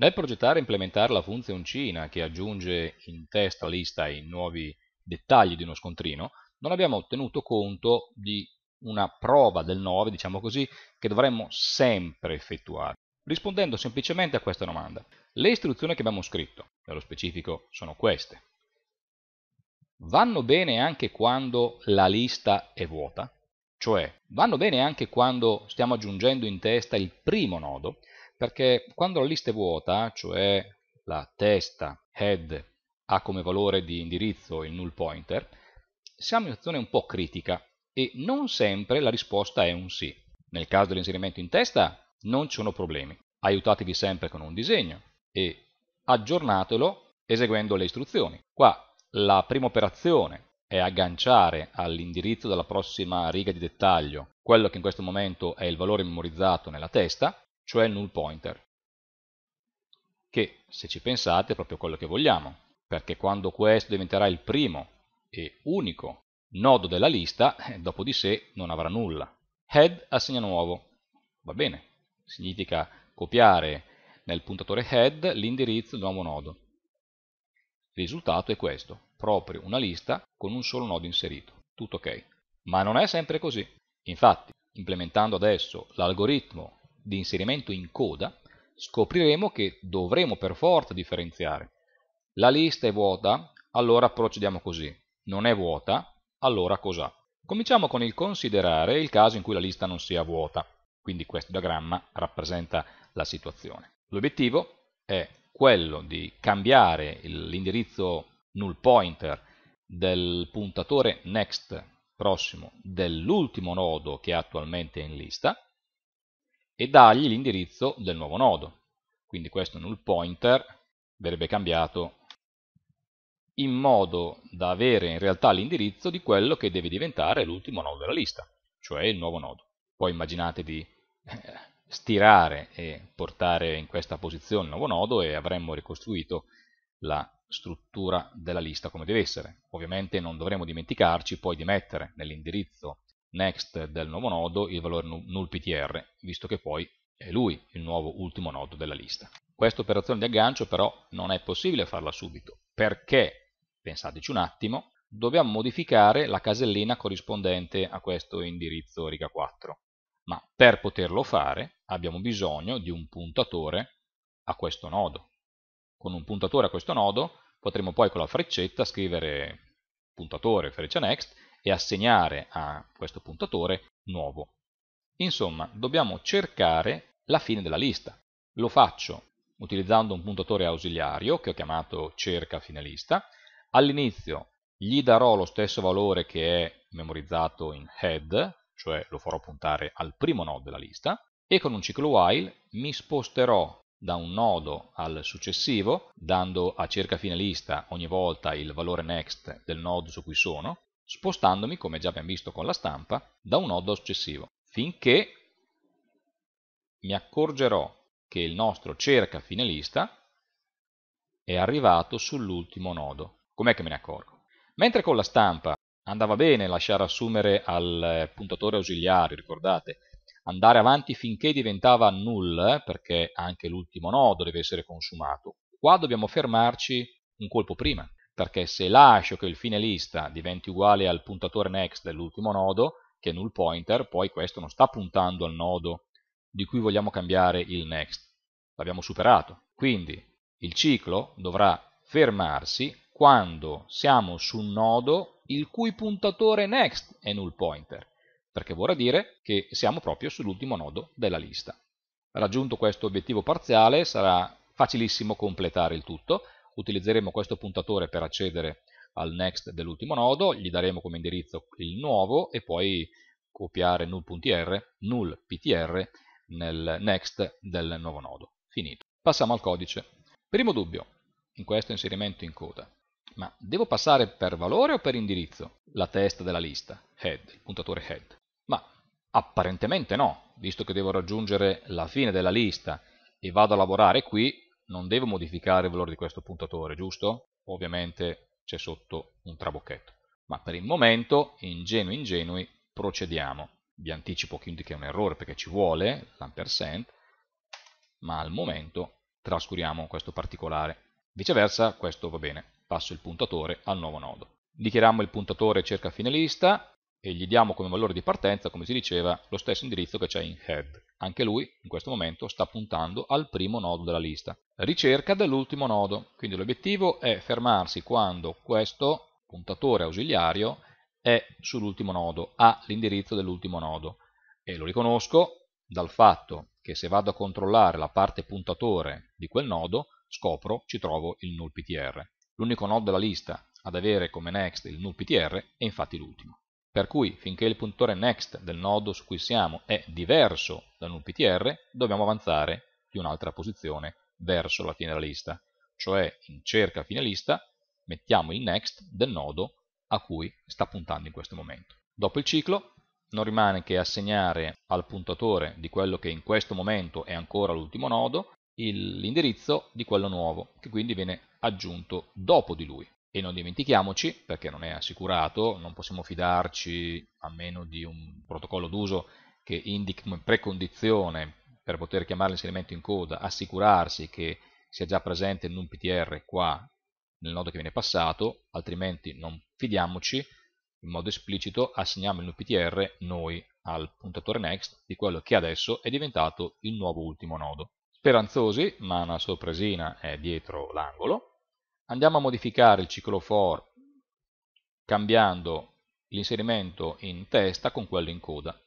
Nel progettare e implementare la funzioncina che aggiunge in testa lista i nuovi dettagli di uno scontrino, non abbiamo tenuto conto di una prova del 9, diciamo così, che dovremmo sempre effettuare, rispondendo semplicemente a questa domanda. Le istruzioni che abbiamo scritto, nello specifico, sono queste. Vanno bene anche quando la lista è vuota, cioè vanno bene anche quando stiamo aggiungendo in testa il primo nodo, perché quando la lista è vuota, cioè la testa head ha come valore di indirizzo il null pointer, siamo in un'azione un po' critica e non sempre la risposta è un sì. Nel caso dell'inserimento in testa non ci sono problemi. Aiutatevi sempre con un disegno e aggiornatelo eseguendo le istruzioni. Qua la prima operazione è agganciare all'indirizzo della prossima riga di dettaglio quello che in questo momento è il valore memorizzato nella testa cioè null pointer, che se ci pensate è proprio quello che vogliamo, perché quando questo diventerà il primo e unico nodo della lista, eh, dopo di sé non avrà nulla. Head assegna nuovo, va bene, significa copiare nel puntatore head l'indirizzo del nuovo nodo. Il risultato è questo, proprio una lista con un solo nodo inserito, tutto ok. Ma non è sempre così. Infatti, implementando adesso l'algoritmo di inserimento in coda, scopriremo che dovremo per forza differenziare. La lista è vuota, allora procediamo così. Non è vuota, allora cos'ha? Cominciamo con il considerare il caso in cui la lista non sia vuota, quindi questo diagramma rappresenta la situazione. L'obiettivo è quello di cambiare l'indirizzo null pointer del puntatore next prossimo dell'ultimo nodo che è attualmente in lista e dargli l'indirizzo del nuovo nodo. Quindi questo null pointer verrebbe cambiato in modo da avere in realtà l'indirizzo di quello che deve diventare l'ultimo nodo della lista, cioè il nuovo nodo. Poi immaginate di eh, stirare e portare in questa posizione il nuovo nodo e avremmo ricostruito la struttura della lista come deve essere. Ovviamente non dovremo dimenticarci poi di mettere nell'indirizzo next del nuovo nodo il valore null ptr, visto che poi è lui il nuovo ultimo nodo della lista. Questa operazione di aggancio però non è possibile farla subito, perché, pensateci un attimo, dobbiamo modificare la casellina corrispondente a questo indirizzo riga 4. Ma per poterlo fare abbiamo bisogno di un puntatore a questo nodo. Con un puntatore a questo nodo potremo poi con la freccetta scrivere puntatore freccia next e assegnare a questo puntatore nuovo. Insomma, dobbiamo cercare la fine della lista. Lo faccio utilizzando un puntatore ausiliario che ho chiamato cerca fine lista. All'inizio gli darò lo stesso valore che è memorizzato in head, cioè lo farò puntare al primo nodo della lista, e con un ciclo while mi sposterò da un nodo al successivo, dando a cerca fine lista ogni volta il valore next del nodo su cui sono, spostandomi, come già abbiamo visto con la stampa, da un nodo successivo, finché mi accorgerò che il nostro cerca finalista è arrivato sull'ultimo nodo. Com'è che me ne accorgo? Mentre con la stampa andava bene lasciare assumere al eh, puntatore ausiliario, ricordate, andare avanti finché diventava null, eh, perché anche l'ultimo nodo deve essere consumato, qua dobbiamo fermarci un colpo prima, perché se lascio che il fine lista diventi uguale al puntatore next dell'ultimo nodo, che è null pointer, poi questo non sta puntando al nodo di cui vogliamo cambiare il next, l'abbiamo superato. Quindi il ciclo dovrà fermarsi quando siamo su un nodo il cui puntatore next è null pointer, perché vorrà dire che siamo proprio sull'ultimo nodo della lista. Raggiunto questo obiettivo parziale sarà facilissimo completare il tutto, utilizzeremo questo puntatore per accedere al next dell'ultimo nodo, gli daremo come indirizzo il nuovo e poi copiare null.tr, null.ptr nel next del nuovo nodo. Finito. Passiamo al codice. Primo dubbio, in questo inserimento in coda. Ma devo passare per valore o per indirizzo? La testa della lista, head, il puntatore head. Ma apparentemente no, visto che devo raggiungere la fine della lista e vado a lavorare qui, non devo modificare il valore di questo puntatore, giusto? Ovviamente c'è sotto un trabocchetto. Ma per il momento, ingenui ingenui, procediamo. Vi anticipo quindi che è un errore perché ci vuole l'ampersand, ma al momento trascuriamo questo particolare. Viceversa, questo va bene, passo il puntatore al nuovo nodo. Dichiariamo il puntatore cerca fine lista e gli diamo come valore di partenza, come si diceva, lo stesso indirizzo che c'è in head. Anche lui, in questo momento, sta puntando al primo nodo della lista. Ricerca dell'ultimo nodo, quindi l'obiettivo è fermarsi quando questo puntatore ausiliario è sull'ultimo nodo, ha l'indirizzo dell'ultimo nodo. E lo riconosco dal fatto che se vado a controllare la parte puntatore di quel nodo, scopro, ci trovo il null ptr. L'unico nodo della lista ad avere come next il null ptr è infatti l'ultimo. Per cui, finché il puntore next del nodo su cui siamo è diverso da un PTR, dobbiamo avanzare di un'altra posizione verso la fine della lista, cioè in cerca fine lista mettiamo il next del nodo a cui sta puntando in questo momento. Dopo il ciclo non rimane che assegnare al puntatore di quello che in questo momento è ancora l'ultimo nodo l'indirizzo di quello nuovo, che quindi viene aggiunto dopo di lui e non dimentichiamoci, perché non è assicurato, non possiamo fidarci a meno di un protocollo d'uso che indichi come precondizione per poter chiamare l'inserimento in coda, assicurarsi che sia già presente il NumPTR qua nel nodo che viene passato, altrimenti non fidiamoci, in modo esplicito assegniamo il NumPTR noi al puntatore next di quello che adesso è diventato il nuovo ultimo nodo. Speranzosi, ma una sorpresina è dietro l'angolo, andiamo a modificare il ciclo for cambiando l'inserimento in testa con quello in coda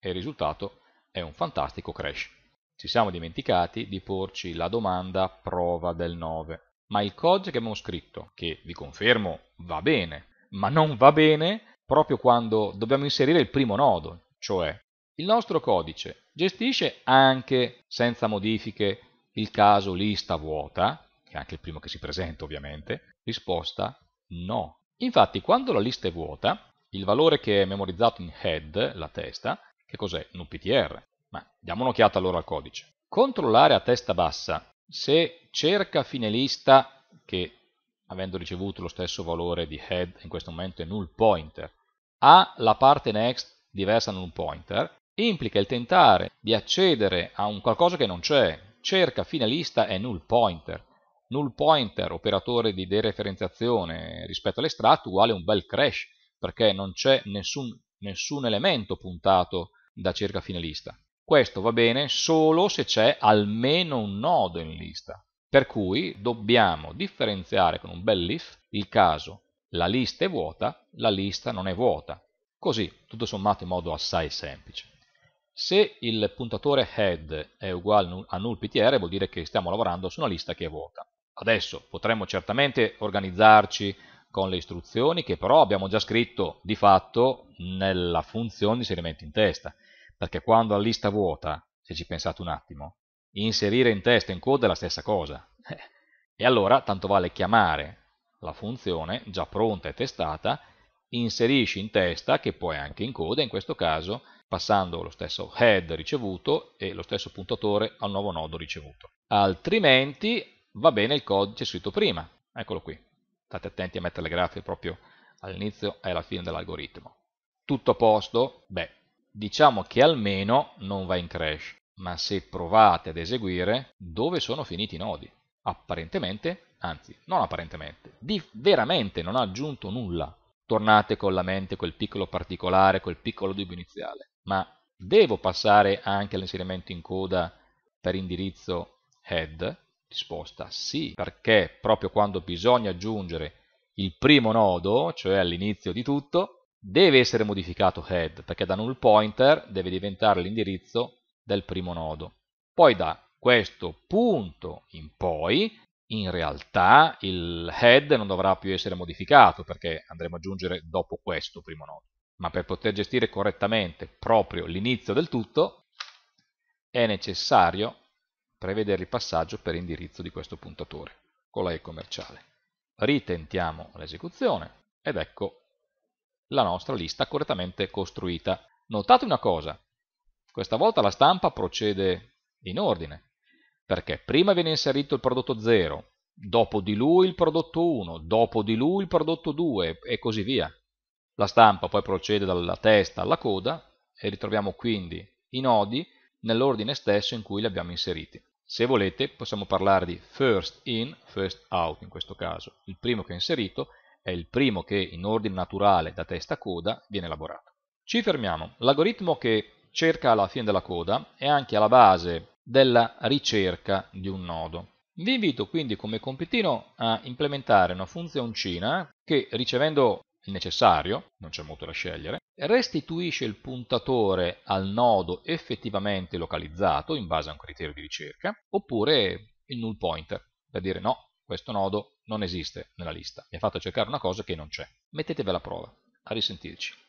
e il risultato è un fantastico crash. Ci siamo dimenticati di porci la domanda prova del 9, ma il codice che abbiamo scritto, che vi confermo va bene, ma non va bene proprio quando dobbiamo inserire il primo nodo, cioè il nostro codice gestisce anche senza modifiche il caso lista vuota, che è anche il primo che si presenta ovviamente, risposta no. Infatti quando la lista è vuota, il valore che è memorizzato in head, la testa, che cos'è? Un PTR. Ma diamo un'occhiata allora al codice. Controllare a testa bassa se cerca fine lista, che avendo ricevuto lo stesso valore di head, in questo momento è null pointer, ha la parte next diversa da null pointer, implica il tentare di accedere a un qualcosa che non c'è, cerca fine lista è null pointer null pointer, operatore di dereferenziazione rispetto all'estratto, uguale a un bel crash, perché non c'è nessun, nessun elemento puntato da cerca fine lista. Questo va bene solo se c'è almeno un nodo in lista. Per cui dobbiamo differenziare con un bel if il caso la lista è vuota, la lista non è vuota. Così, tutto sommato in modo assai semplice. Se il puntatore head è uguale a null ptr vuol dire che stiamo lavorando su una lista che è vuota. Adesso potremmo certamente organizzarci con le istruzioni che però abbiamo già scritto di fatto nella funzione di inserimento in testa, perché quando la lista vuota, se ci pensate un attimo, inserire in testa e in coda è la stessa cosa. E allora tanto vale chiamare la funzione già pronta e testata, inserisci in testa, che poi anche in coda in questo caso, passando lo stesso head ricevuto e lo stesso puntatore al nuovo nodo ricevuto. Altrimenti va bene il codice scritto prima. Eccolo qui. State attenti a mettere le grafiche proprio all'inizio e alla fine dell'algoritmo. Tutto a posto? Beh, diciamo che almeno non va in crash, ma se provate ad eseguire, dove sono finiti i nodi? Apparentemente, anzi, non apparentemente, veramente non ha aggiunto nulla. Tornate con la mente quel piccolo particolare, quel piccolo dubbio iniziale, ma devo passare anche all'inserimento in coda per indirizzo head? Risposta sì, perché proprio quando bisogna aggiungere il primo nodo, cioè all'inizio di tutto, deve essere modificato head, perché da null pointer deve diventare l'indirizzo del primo nodo. Poi da questo punto in poi, in realtà il head non dovrà più essere modificato, perché andremo ad aggiungere dopo questo primo nodo. Ma per poter gestire correttamente proprio l'inizio del tutto, è necessario prevedere il passaggio per indirizzo di questo puntatore con la E commerciale. Ritentiamo l'esecuzione ed ecco la nostra lista correttamente costruita. Notate una cosa, questa volta la stampa procede in ordine, perché prima viene inserito il prodotto 0, dopo di lui il prodotto 1, dopo di lui il prodotto 2 e così via. La stampa poi procede dalla testa alla coda e ritroviamo quindi i nodi nell'ordine stesso in cui li abbiamo inseriti. Se volete possiamo parlare di first in, first out in questo caso. Il primo che è inserito è il primo che in ordine naturale da testa a coda viene elaborato. Ci fermiamo. L'algoritmo che cerca alla fine della coda è anche alla base della ricerca di un nodo. Vi invito quindi come compitino a implementare una funzioncina che ricevendo il necessario, non c'è molto da scegliere, restituisce il puntatore al nodo effettivamente localizzato in base a un criterio di ricerca, oppure il null pointer, per dire no, questo nodo non esiste nella lista, mi ha fatto cercare una cosa che non c'è. Mettetevela alla prova, a risentirci.